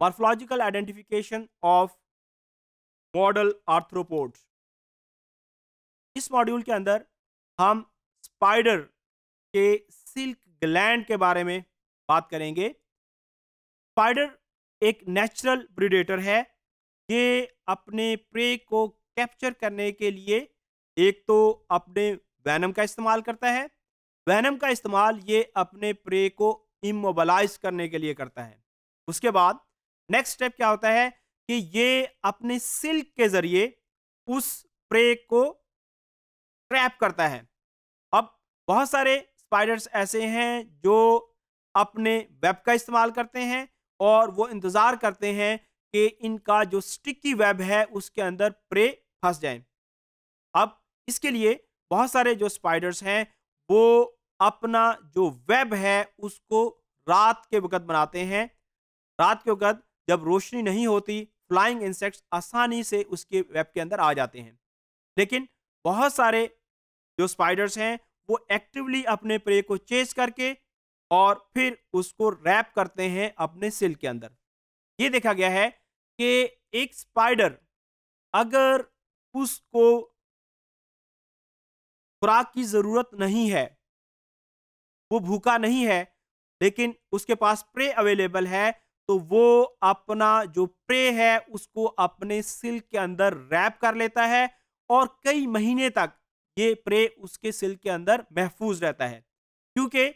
morphological identification of model arthropod इस module के अंदर हम स्पाइडर के सिल्क ग्लैंड के बारे में बात करेंगे स्पाइडर एक नेचुरल ब्रिडेटर है ये अपने प्रे को कैप्चर करने के लिए एक तो अपने वैनम का इस्तेमाल करता है वैनम का इस्तेमाल ये अपने प्रे को इमोबलाइज करने के लिए करता है उसके बाद नेक्स्ट स्टेप क्या होता है कि ये अपने सिल्क के जरिए उस प्रे को ट्रैप करता है अब बहुत सारे स्पाइडर्स ऐसे हैं जो अपने वेब का इस्तेमाल करते हैं और वो इंतज़ार करते हैं कि इनका जो स्टिकी वेब है उसके अंदर प्रे फंस जाए अब इसके लिए बहुत सारे जो स्पाइडर्स हैं वो अपना जो वेब है उसको रात के वक़्त बनाते हैं रात के वक़्त जब रोशनी नहीं होती फ्लाइंग इंसेक्ट्स आसानी से उसके वेब के अंदर आ जाते हैं लेकिन बहुत सारे जो स्पाइडर्स हैं वो एक्टिवली अपने प्रे को चेस करके और फिर उसको रैप करते हैं अपने सिल के अंदर ये देखा गया है कि एक स्पाइडर अगर उसको खुराक की ज़रूरत नहीं है वो भूखा नहीं है लेकिन उसके पास प्रे अवेलेबल है तो वो अपना जो प्रे है उसको अपने सिल्क के अंदर रैप कर लेता है और कई महीने तक ये प्रे उसके सिल्क के अंदर महफूज रहता है क्योंकि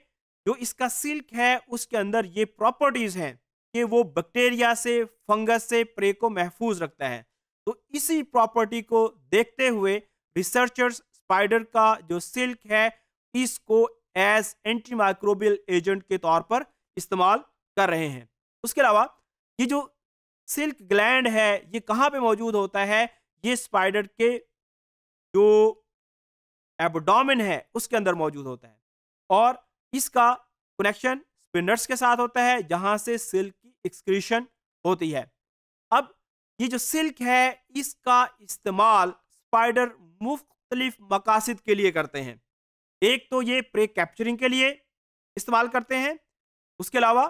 जो इसका सिल्क है उसके अंदर ये प्रॉपर्टीज़ हैं कि वो बैक्टीरिया से फंगस से प्रे को महफूज रखता है तो इसी प्रॉपर्टी को देखते हुए रिसर्चर्स स्पाइडर का जो सिल्क है इसको एज एंटी माइक्रोबियल एजेंट के तौर पर इस्तेमाल कर रहे हैं उसके अलावा ये जो सिल्क ग्लैंड है ये कहाँ पे मौजूद होता है ये स्पाइडर के जो एबडोमिन है उसके अंदर मौजूद होता है और इसका कनेक्शन स्पिनर्स के साथ होता है जहाँ से सिल्क की एक्सक्रीशन होती है अब ये जो सिल्क है इसका इस्तेमाल स्पाइडर मुख्तलिफ मकासद के लिए करते हैं एक तो ये प्रे कैप्चरिंग के लिए इस्तेमाल करते हैं उसके अलावा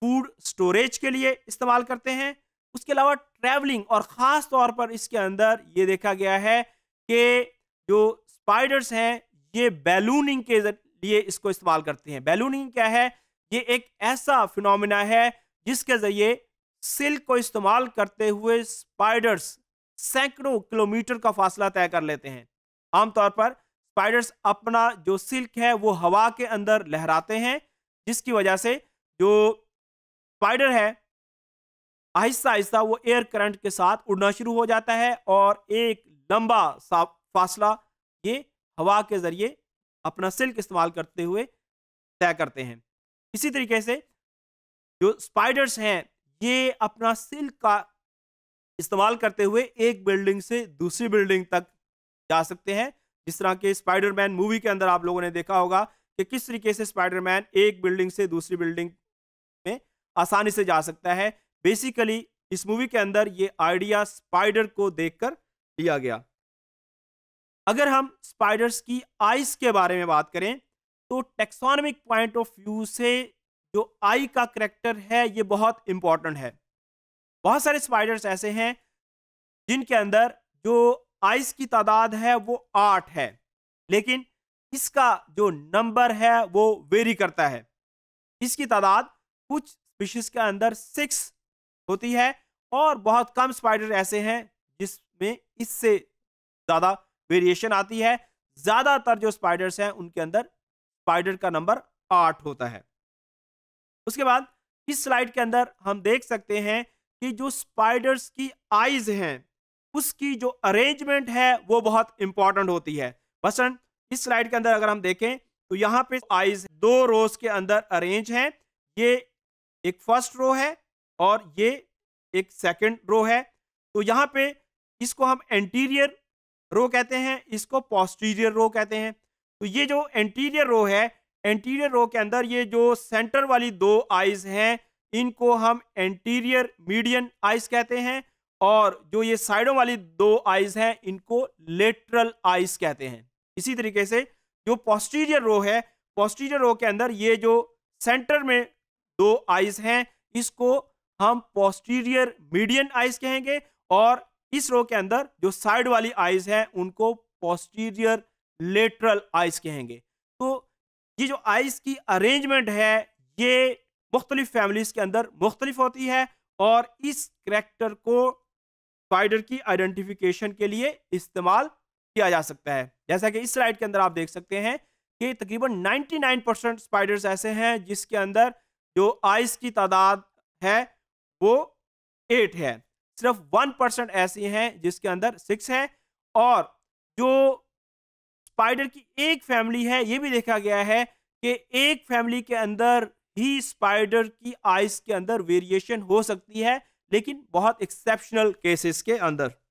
फूड स्टोरेज के लिए इस्तेमाल करते हैं उसके अलावा ट्रैवलिंग और ख़ास तौर पर इसके अंदर ये देखा गया है कि जो स्पाइडर्स हैं ये बैलूनिंग के लिए इसको इस्तेमाल करते हैं बैलूनिंग क्या है ये एक ऐसा फिनमिना है जिसके ज़रिए सिल्क को इस्तेमाल करते हुए स्पाइडर्स सैकड़ों किलोमीटर का फासला तय कर लेते हैं आमतौर पर स्पाइडर्स अपना जो सिल्क है वो हवा के अंदर लहराते हैं जिसकी वजह से जो स्पाइडर है आहिस्ता आहिस्ता वो एयर करंट के साथ उड़ना शुरू हो जाता है और एक लंबा फासला ये हवा के जरिए अपना सिल्क इस्तेमाल करते हुए तय करते हैं इसी तरीके से जो स्पाइडर्स हैं ये अपना सिल्क का इस्तेमाल करते हुए एक बिल्डिंग से दूसरी बिल्डिंग तक जा सकते हैं जिस तरह के स्पाइडरमैन मूवी के अंदर आप लोगों ने देखा होगा कि किस तरीके से स्पाइडरमैन एक बिल्डिंग से दूसरी बिल्डिंग आसानी से जा सकता है बेसिकली इस मूवी के अंदर ये आइडिया स्पाइडर को देखकर लिया गया अगर हम स्पाइडर्स की आइस के बारे में बात करें तो टेक्सोनमिक पॉइंट ऑफ व्यू से जो आई का करेक्टर है ये बहुत इंपॉर्टेंट है बहुत सारे स्पाइडर्स ऐसे हैं जिनके अंदर जो आइस की तादाद है वो आठ है लेकिन इसका जो नंबर है वो वेरी करता है इसकी तादाद कुछ फिशेस के अंदर सिक्स होती है और बहुत कम स्पाइडर ऐसे हैं जिसमें इससे ज़्यादा वेरिएशन आती है ज़्यादातर जो स्पाइडर्स हैं उनके अंदर स्पाइडर का नंबर आठ होता है उसके बाद इस स्लाइड के अंदर हम देख सकते हैं कि जो स्पाइडर्स की आईज हैं उसकी जो अरेंजमेंट है वो बहुत इंपॉर्टेंट होती है बसन इस स्लाइड के अंदर अगर हम देखें तो यहाँ पे आईज दो रोज के अंदर अरेंज हैं ये एक फर्स्ट रो है और ये एक सेकंड रो है तो यहाँ पे इसको हम एंटीरियर रो कहते हैं इसको पोस्टीरियर रो कहते हैं तो ये जो एंटीरियर रो है एंटीरियर रो के अंदर ये जो सेंटर वाली दो आइज हैं इनको हम एंटीरियर मीडियन आइज कहते हैं और जो ये साइडों वाली दो आइज हैं इनको लेटरल आइज कहते हैं इसी तरीके से जो पोस्टीरियर रो है पोस्टीरियर रो के अंदर ये जो सेंटर में दो आइज हैं इसको हम पोस्टीरियर मीडियन आइज कहेंगे और इस रो के अंदर जो साइड वाली आइज हैं उनको पोस्टीरियर लेटरल आइज कहेंगे तो ये जो आइज की अरेंजमेंट है ये मुख्तलिफ फैमिलीज के अंदर मुख्तलिफ होती है और इस करेक्टर को स्पाइडर की आइडेंटिफिकेशन के लिए इस्तेमाल किया जा सकता है जैसा कि इस स्लाइड के अंदर आप देख सकते हैं कि तकरीबन 99 परसेंट स्पाइडर्स ऐसे हैं जिसके अंदर जो आइस की तादाद है वो एट है सिर्फ वन परसेंट ऐसी हैं जिसके अंदर सिक्स है और जो स्पाइडर की एक फैमिली है ये भी देखा गया है कि एक फैमिली के अंदर ही स्पाइडर की आइस के अंदर वेरिएशन हो सकती है लेकिन बहुत एक्सेप्शनल केसेस के अंदर